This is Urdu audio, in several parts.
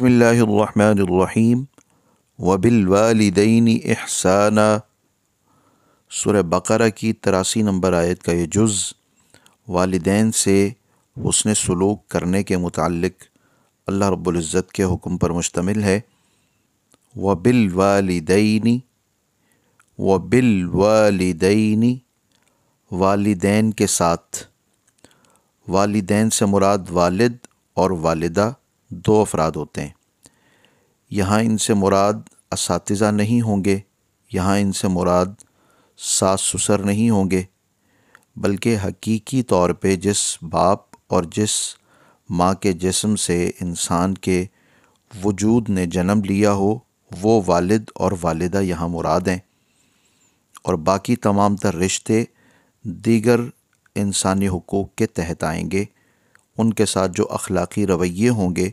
بسم اللہ الرحمن الرحیم وبالوالدین احسانا سورہ احسانہ کی تراسی نمبر آیت کا یہ جز والدین سے حسن سلوک کرنے کے متعلق اللہ رب العزت کے حکم پر مشتمل ہے وبالوالدین وبالوالدین والدین کے ساتھ والدین سے مراد والد اور والدہ دو افراد ہوتے ہیں یہاں ان سے مراد اساتذہ نہیں ہوں گے یہاں ان سے مراد ساس سسر نہیں ہوں گے بلکہ حقیقی طور پہ جس باپ اور جس ماں کے جسم سے انسان کے وجود نے جنم لیا ہو وہ والد اور والدہ یہاں مراد ہیں اور باقی تمام تر رشتے دیگر انسانی حقوق کے تحت آئیں گے ان کے ساتھ جو اخلاقی رویے ہوں گے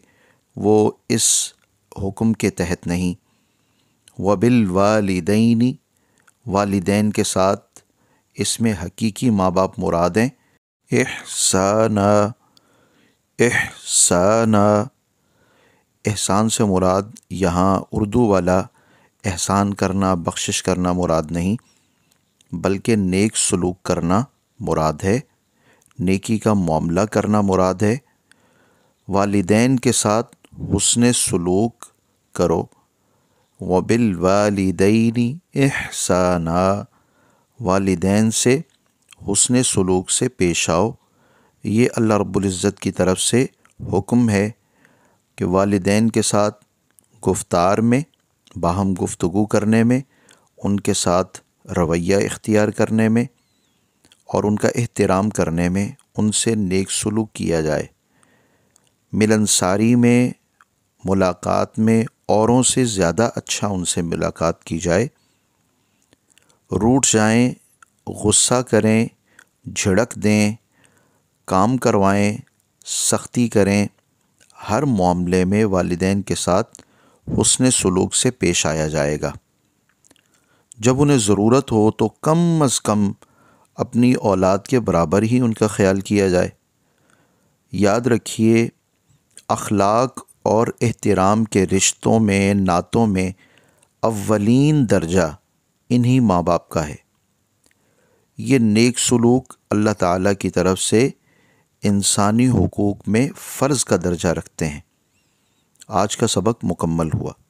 وہ اس حکم کے تحت نہیں و بالوالدینی والدین کے ساتھ اس میں حقیقی ماں باپ مرادیں احسان احسان احسان سے مراد یہاں اردو والا احسان کرنا بخشش کرنا مراد نہیں بلکہ نیک سلوک کرنا مراد ہے نیکی کا معاملہ کرنا مراد ہے والدین کے ساتھ حسن سلوک کرو و اِحْسَانَا احسانہ والدین سے حسن سلوک سے پیش آؤ یہ اللہ رب العزت کی طرف سے حکم ہے کہ والدین کے ساتھ گفتار میں باہم گفتگو کرنے میں ان کے ساتھ رویہ اختیار کرنے میں اور ان کا احترام کرنے میں ان سے نیک سلوک کیا جائے ملنساری میں ملاقات میں اوروں سے زیادہ اچھا ان سے ملاقات کی جائے روٹ جائیں غصہ کریں جھڑک دیں کام کروائیں سختی کریں ہر معاملے میں والدین کے ساتھ حسن سلوک سے پیش آیا جائے گا جب انہیں ضرورت ہو تو کم از کم اپنی اولاد کے برابر ہی ان کا خیال کیا جائے یاد رکھیے اخلاق اور احترام کے رشتوں میں نعتوں میں اولین درجہ انہی ماں باپ کا ہے یہ نیک سلوک اللہ تعالیٰ کی طرف سے انسانی حقوق میں فرض کا درجہ رکھتے ہیں آج کا سبق مکمل ہوا